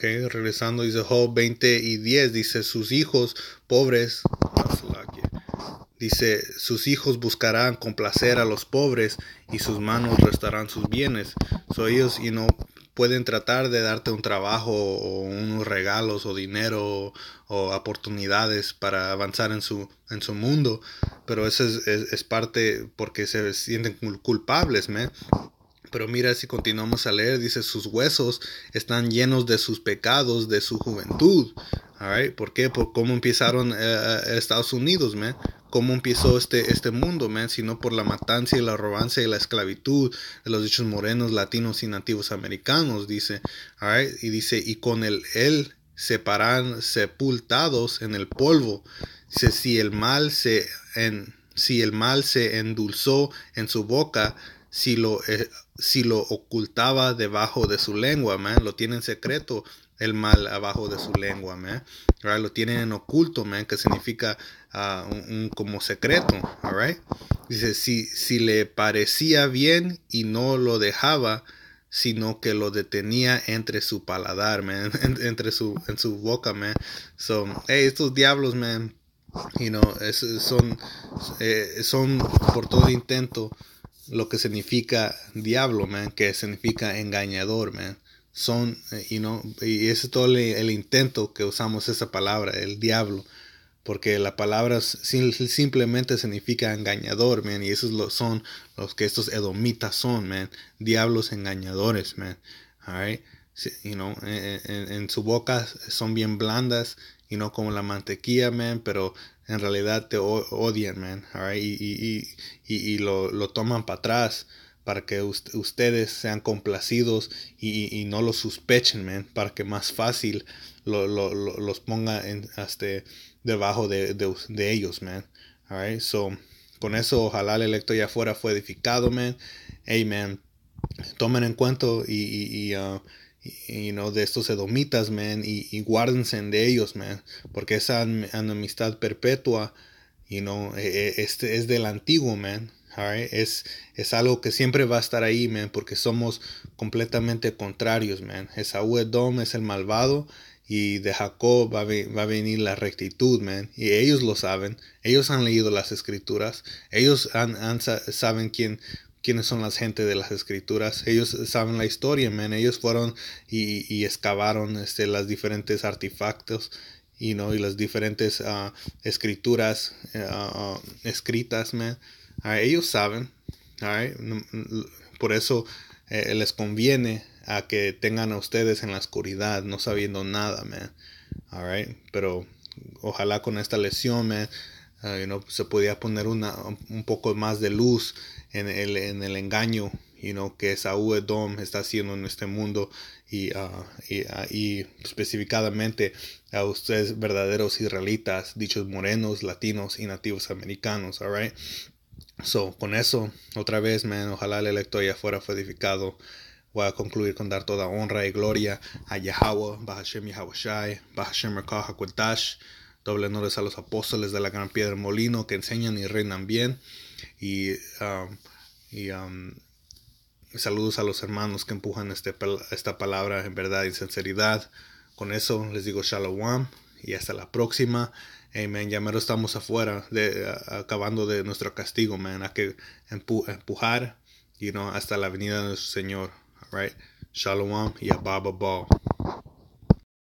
regresando, dice Job 20 y 10, dice, sus hijos pobres, dice, sus hijos buscarán complacer a los pobres y sus manos restarán sus bienes. So ellos, y no pueden tratar de darte un trabajo o unos regalos o dinero o, oportunidades para avanzar en su, en su mundo, pero eso es, parte porque se sienten culpables, ¿me? Pero mira, si continuamos a leer, dice, sus huesos están llenos de sus pecados de su juventud. ¿Por qué? Por cómo empezaron eh, eh, Estados Unidos, man. Cómo empezó este, este mundo, man. Sino por la matanza y la arrogancia y la esclavitud de los dichos morenos, latinos y nativos americanos, dice. Y dice, y con el él separan sepultados en el polvo. Dice, si el mal se, en, si el mal se endulzó en su boca, si lo, eh, si lo ocultaba debajo de su lengua, man, lo tienen secreto el mal abajo de su lengua, man, lo tienen en oculto, man, que significa ah, un, como secreto, all dice, si, si le parecía bien y no lo dejaba, sino que lo detenía entre su paladar, man, entre su, en su boca, man. So, hey, estos diablos, man, you know, son, eh, son por todo intento lo que significa diablo, man, que significa engañador, man. Son, eh, you know, y ese es todo el, intento que usamos esa palabra, el diablo, porque la palabra simplemente significa engañador, man, y esos son los que estos edomitas son, man, diablos engañadores, man, alright, you know, en, en, su boca son bien blandas, y no como la mantequilla, man, pero en realidad te odian, man, y, y, lo, toman para atrás para que ustedes sean complacidos y, no los sospechen, man, para que más fácil lo, los ponga hasta debajo de, ellos, man. All so, con eso, ojalá el electo ya fuera fue edificado, man. Hey, man, tomen en cuenta y, y, y uh, you know, de estos edomitas, man, y, guárdense de ellos, man, porque esa enemistad perpetua, y no es, es del antiguo, man. Es, es algo que siempre va a estar ahí, man, porque somos completamente contrarios, man. Esaú Edom es el malvado y de Jacob va a, venir la rectitud, man. Y ellos lo saben, ellos han leído las escrituras, ellos han, saben quién, quiénes son las gente de las escrituras. Ellos saben la historia, man. Ellos fueron y, y excavaron este, las diferentes artefactos y no y las diferentes ah, escrituras eh, ah, ah, escritas, man. ellos saben. ¿alright? Mm, por eso eh, les conviene a que tengan a ustedes en la oscuridad, no sabiendo nada, man. All Pero ojalá con esta lesión, man, Ah, se podía poner una, un poco más de luz en el, en el engaño you que Saúl Edom está haciendo en este mundo y, uh, y, ah, y, específicamente a ustedes verdaderos israelitas, dichos morenos, latinos y nativos americanos, So, con eso, otra vez, ojalá el elector ya fuera fortificado. Voy a concluir con dar toda honra y gloria a Yahweh, Bahashem Yahawashai, Bahashem Rakah doble honores a los apóstoles de la gran piedra del molino que enseñan y reinan bien. Y, um, um, saludos a los hermanos que empujan este, esta palabra en verdad y sinceridad. Con eso les digo shalom y hasta la próxima. Amen. Ya mero estamos afuera, de, acabando de nuestro castigo, man. Hay que empujar, you know, hasta la venida de nuestro Señor. right? Shalom y Abba Ball.